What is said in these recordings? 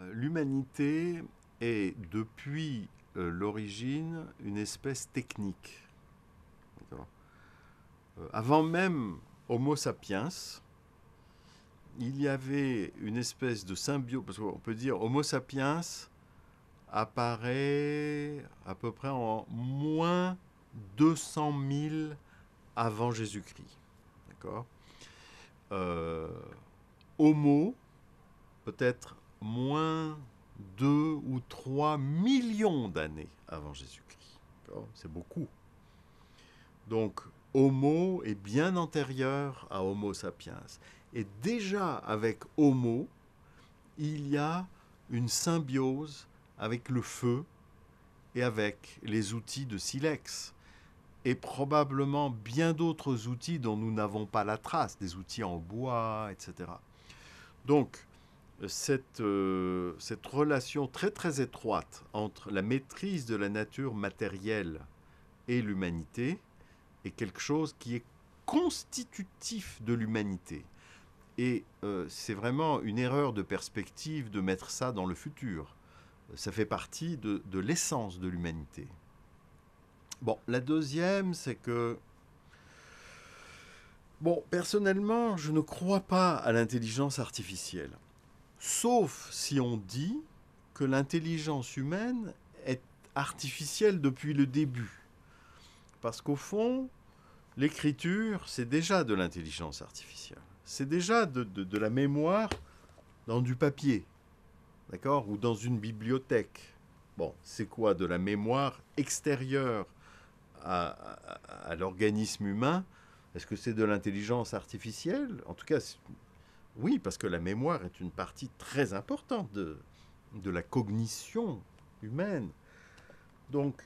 Euh, l'humanité est depuis euh, l'origine une espèce technique. Euh, avant même Homo sapiens, il y avait une espèce de symbiote, parce qu'on peut dire Homo sapiens apparaît à peu près en moins 200 000 avant Jésus-Christ. D'accord Homo, peut-être moins 2 ou 3 millions d'années avant Jésus-Christ. C'est beaucoup. Donc, Homo est bien antérieur à Homo sapiens. Et déjà avec Homo, il y a une symbiose avec le feu et avec les outils de silex et probablement bien d'autres outils dont nous n'avons pas la trace, des outils en bois, etc. Donc, euh, cette, relation très très étroite entre la maîtrise de la nature matérielle et l'humanité est quelque chose qui est constitutif de l'humanité. Et euh, c'est vraiment une erreur de perspective de mettre ça dans le futur. Ça fait partie de l'essence de l'humanité. Bon, la deuxième, c'est que... Bon, personnellement, je ne crois pas à l'intelligence artificielle sauf si on dit que l'intelligence humaine est artificielle depuis le début. Parce qu'au fond, l'écriture, c'est déjà de l'intelligence artificielle. C'est déjà de, la mémoire dans du papier, d'accord Ou dans une bibliothèque. Bon, c'est quoi De la mémoire extérieure à, à, à l'organisme humain Est-ce que c'est de l'intelligence artificielle En tout cas, oui, parce que la mémoire est une partie très importante de, de la cognition humaine. Donc,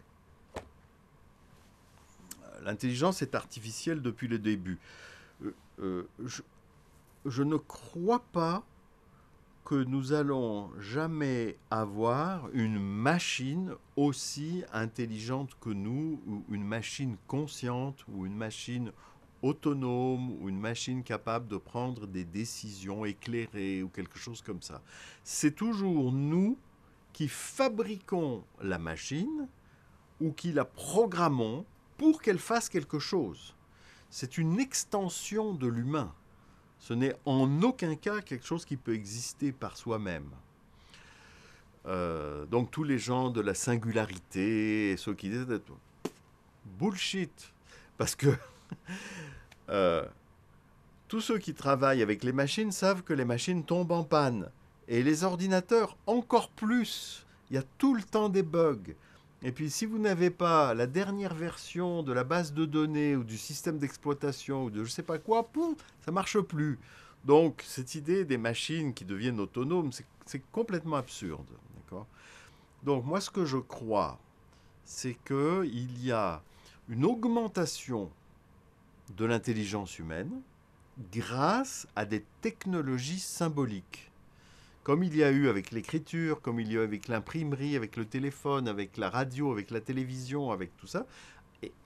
l'intelligence est artificielle depuis le début. Euh, euh, je, ne crois pas que nous allons jamais avoir une machine aussi intelligente que nous, ou une machine consciente, ou une machine autonome ou une machine capable de prendre des décisions éclairées ou quelque chose comme ça. C'est toujours nous qui fabriquons la machine ou qui la programmons pour qu'elle fasse quelque chose. C'est une extension de l'humain. Ce n'est en aucun cas quelque chose qui peut exister par soi-même. Euh, donc tous les gens de la singularité, et ceux qui disent bullshit, parce que euh, tous ceux qui travaillent avec les machines savent que les machines tombent en panne. Et les ordinateurs, encore plus. Il y a tout le temps des bugs. Et puis si vous n'avez pas la dernière version de la base de données ou du système d'exploitation ou de je ne sais pas quoi, ça ça marche plus. Donc cette idée des machines qui deviennent autonomes, c'est complètement absurde. Donc moi ce que je crois, c'est qu'il y a une augmentation de l'intelligence humaine grâce à des technologies symboliques. Comme il y a eu avec l'écriture, comme il y a eu avec l'imprimerie, avec le téléphone, avec la radio, avec la télévision, avec tout ça,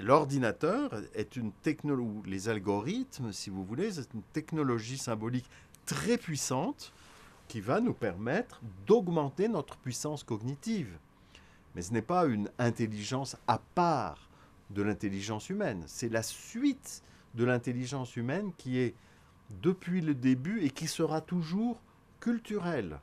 l'ordinateur est une technologie, les algorithmes, si vous voulez, c'est une technologie symbolique très puissante qui va nous permettre d'augmenter notre puissance cognitive. Mais ce n'est pas une intelligence à part de l'intelligence humaine. C'est la suite de l'intelligence humaine qui est depuis le début et qui sera toujours culturelle.